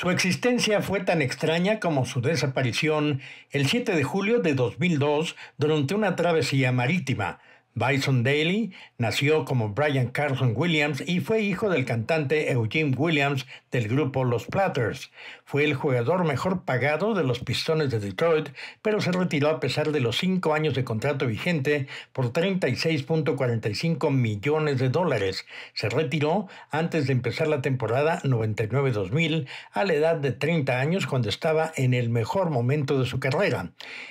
Su existencia fue tan extraña como su desaparición el 7 de julio de 2002 durante una travesía marítima. Bison Daly nació como Brian Carson Williams y fue hijo del cantante Eugene Williams del grupo Los Platters. Fue el jugador mejor pagado de los Pistones de Detroit, pero se retiró a pesar de los cinco años de contrato vigente por 36.45 millones de dólares. Se retiró antes de empezar la temporada 99-2000 a la edad de 30 años cuando estaba en el mejor momento de su carrera.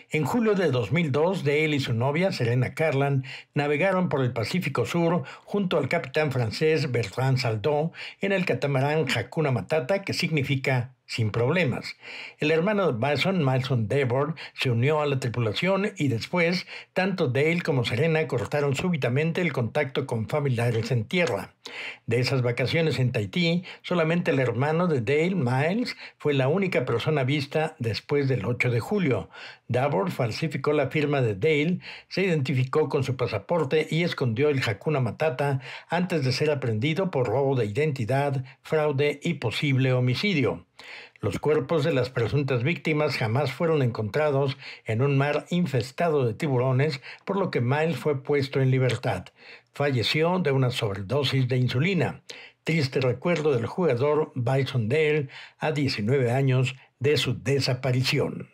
En julio de 2002, Dale y su novia, Serena Carlan, navegaron por el Pacífico Sur junto al capitán francés Bertrand Saldó en el catamarán Hakuna Matata, que significa sin problemas. El hermano de Mason, Mason Devor, se unió a la tripulación y después, tanto Dale como Serena cortaron súbitamente el contacto con familiares en tierra. De esas vacaciones en Tahití, solamente el hermano de Dale, Miles, fue la única persona vista después del 8 de julio. Davor falsificó la firma de Dale, se identificó con su pasaporte y escondió el jacuna Matata antes de ser aprendido por robo de identidad, fraude y posible homicidio. Los cuerpos de las presuntas víctimas jamás fueron encontrados en un mar infestado de tiburones, por lo que Miles fue puesto en libertad. Falleció de una sobredosis de insulina. Triste recuerdo del jugador Bison Dale a 19 años de su desaparición.